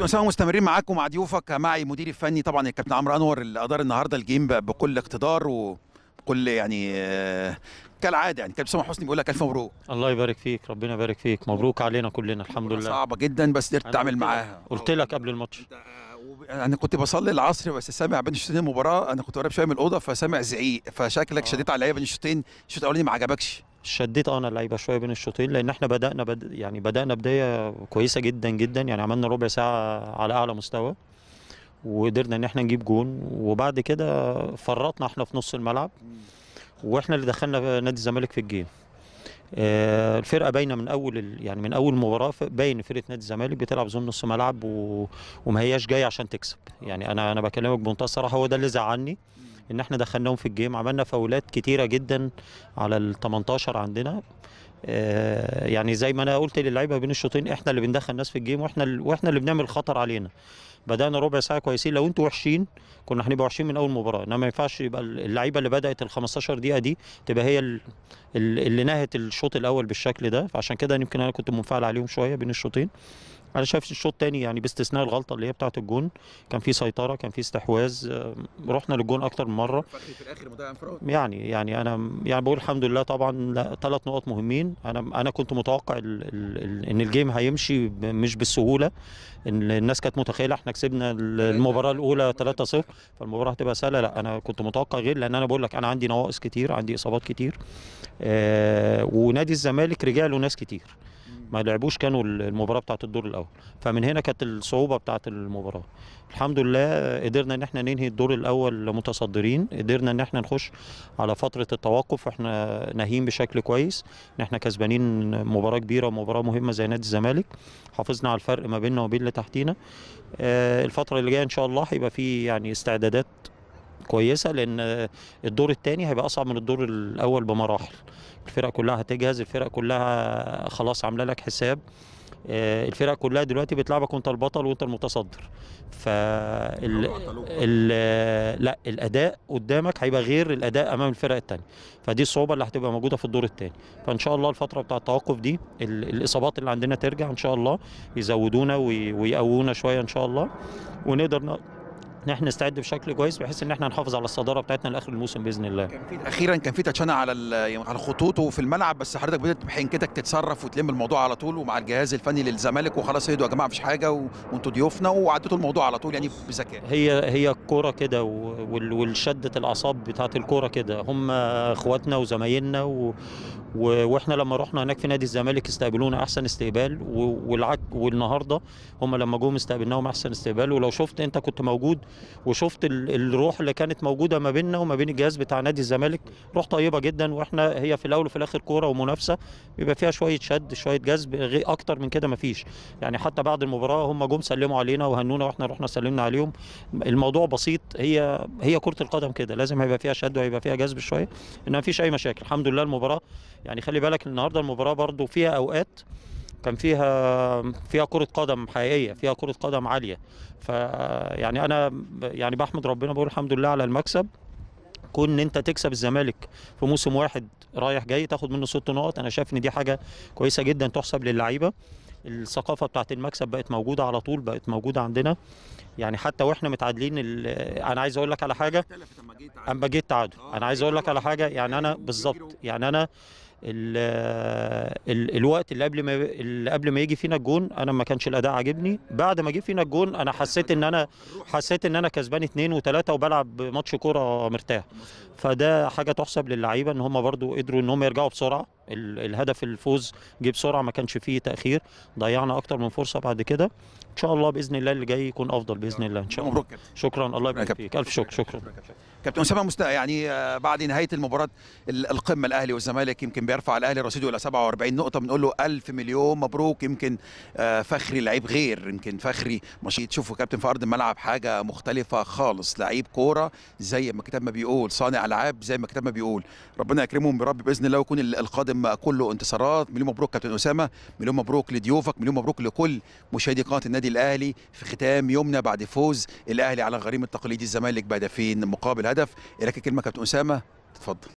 اسامه مستمرين معاكم ومع ضيوفك معي مدير الفني طبعا الكابتن عمرو انور اللي ادار النهارده الجيم بكل اقتدار وكل يعني آه، كالعاده يعني كابتن اسامه حسني بيقول لك الف مبروك الله يبارك فيك ربنا يبارك فيك مبروك علينا كلنا الحمد لله صعبه جدا بس قدرت تعمل معاها قلت لك قبل الماتش آه، انا كنت بصلي العصر بس سامع بين الشوطين المباراه انا كنت قريب شويه من الاوضه فسامع زعيق فشكلك شديت آه. شديت عليا بين الشوطين الشوط الاولاني ما عجبكش شديت انا اللعيبه شويه بين الشوطين لان احنا بدانا بد... يعني بدانا بدايه كويسه جدا جدا يعني عملنا ربع ساعه على اعلى مستوى وقدرنا ان احنا نجيب جون وبعد كده فرطنا احنا في نص الملعب واحنا اللي دخلنا نادي الزمالك في الجيم آه، الفرقه باينه من اول يعني من اول مباراه باين فرقه نادي الزمالك بتلعب زون نص ملعب و... وما هياش جايه عشان تكسب يعني انا انا بكلمك بمنتهى الصراحه هو ده اللي زعلني ان احنا دخلناهم في الجيم عملنا فاولات كتيره جدا على ال 18 عندنا آه، يعني زي ما انا قلت للعيبه بين الشوطين احنا اللي بندخل ناس في الجيم واحنا واحنا اللي بنعمل خطر علينا بدانا ربع ساعه كويسين لو انتوا وحشين كنا هنبقى وحشين من اول مباراه انما ما ينفعش يبقى اللعيبه اللي بدات ال 15 دقيقه دي تبقى هي اللي نهت الشوط الاول بالشكل ده فعشان كده يمكن انا كنت منفعل عليهم شويه بين الشوطين انا شايف الشوط الثاني يعني باستثناء الغلطه اللي هي بتاعه الجون كان في سيطره كان في استحواذ آه، رحنا للجون اكتر من مره في الاخر انفراد يعني يعني انا يعني بقول الحمد لله طبعا ثلاث نقط مهمين انا انا كنت متوقع الـ الـ ان الجيم هيمشي مش بالسهوله ان الناس كانت متخيله احنا كسبنا المباراه الاولى 3-0 فالمباراه هتبقى سهله لا انا كنت متوقع غير لان انا بقول لك انا عندي نواقص كتير عندي اصابات كتير آه ونادي الزمالك رجع له ناس كتير ما لعبوش كانوا المباراه بتاعه الدور الاول فمن هنا كانت الصعوبه بتاعه المباراه الحمد لله قدرنا ان احنا ننهي الدور الاول متصدرين قدرنا ان احنا نخش على فتره التوقف احنا ناهيين بشكل كويس ان احنا كسبانين مباراه كبيره ومباراه مهمه زي نادي الزمالك حافظنا على الفرق ما بيننا وبين اللي تحتينا آه، الفتره اللي جايه ان شاء الله هيبقى في يعني استعدادات كويسه لان الدور الثاني هيبقى اصعب من الدور الاول بمراحل الفرق كلها هتجهز الفرق كلها خلاص عامله لك حساب آه، الفرق كلها دلوقتي بتلعبك وانت البطل وانت المتصدر ف لا الاداء قدامك هيبقى غير الاداء امام الفرق الثانيه فدي الصعوبه اللي هتبقى موجوده في الدور الثاني فان شاء الله الفتره بتاع التوقف دي الاصابات اللي عندنا ترجع ان شاء الله يزودونا ويقوونا شويه ان شاء الله ونقدر ان احنا نستعد بشكل كويس بحيث ان احنا نحافظ على الصداره بتاعتنا لاخر الموسم باذن الله كان في اخيرا كان في تتشنع على يعني على خطوطه في الملعب بس حضرتك بدات بحنكتك تتصرف وتلم الموضوع على طول ومع الجهاز الفني للزمالك وخلاص اهدوا يا جماعه مفيش حاجه وانتوا ضيوفنا وعديتوا الموضوع على طول يعني بذكاء هي هي الكوره كده والشده الاعصاب بتاعت الكوره كده هم اخواتنا وزمايلنا و... و... واحنا لما رحنا هناك في نادي الزمالك استقبلونا احسن استقبال و... والعك والنهارده هم لما جم استقبلناهم احسن استقبال ولو شفت انت كنت موجود وشفت الروح اللي كانت موجوده ما بيننا وما بين الجهاز بتاع نادي الزمالك روح طيبه جدا واحنا هي في الاول وفي الاخر كوره ومنافسه بيبقى فيها شويه شد شويه جذب اكتر من كده ما فيش يعني حتى بعد المباراه هم جم سلموا علينا وهنونا واحنا رحنا سلمنا عليهم الموضوع بسيط هي هي كره القدم كده لازم هيبقى فيها شد وهيبقى فيها جذب شويه ان ما فيش اي مشاكل الحمد لله المباراه يعني خلي بالك النهارده المباراه برده فيها اوقات كان فيها فيها كرة قدم حقيقية فيها كرة قدم عالية فيعني أنا يعني بحمد ربنا بقول الحمد لله على المكسب كون ان انت تكسب الزمالك في موسم واحد رايح جاي تاخد منه ست نقط انا شايف ان دي حاجه كويسه جدا تحسب للعيبه الثقافه بتاعت المكسب بقت موجوده على طول بقت موجوده عندنا يعني حتى واحنا متعادلين انا عايز اقول لك على حاجه اما جيت تعادل انا عايز اقول لك على حاجه يعني انا بالظبط يعني انا الـ الـ الوقت اللي قبل ما اللي قبل ما يجي فينا الجون انا ما كانش الاداء عاجبني بعد ما جه فينا الجون انا حسيت ان انا حسيت ان انا كسبان اثنين وثلاثه وبلعب ماتش كوره مرتاح فده حاجه تحسب للعيبه ان هم برضو قدروا ان هم يرجعوا بسرعه الهدف الفوز جه بسرعه ما كانش فيه تاخير ضيعنا اكتر من فرصه بعد كده شاء الله باذن الله اللي جاي يكون افضل باذن الله ان شاء الله مبروك كابتن شكرا الله يبارك فيك الف شكر شكرا كابتن اسامه مست... يعني آه، بعد نهايه المباراه القمه الاهلي والزمالك يمكن بيرفع الاهلي رصيده الى 47 نقطه بنقول له الف مليون مبروك يمكن آه، فخري لعيب غير يمكن فخري مش تشوفه كابتن في ارض الملعب حاجه مختلفه خالص لعيب كوره زي ما الكتاب ما بيقول صانع العاب زي ما الكتاب ما بيقول ربنا يكرمهم برب باذن الله ويكون القادم كله انتصارات مليون مبروك كابتن اسامه مليون مبروك لضيوفك مليون مبروك لكل مشاهدي قناه النادي النادي الاهلي في ختام يومنا بعد فوز الاهلي على غريم التقليدي الزمالك بهدفين مقابل هدف اليك كلمه كابتن اسامه تفضل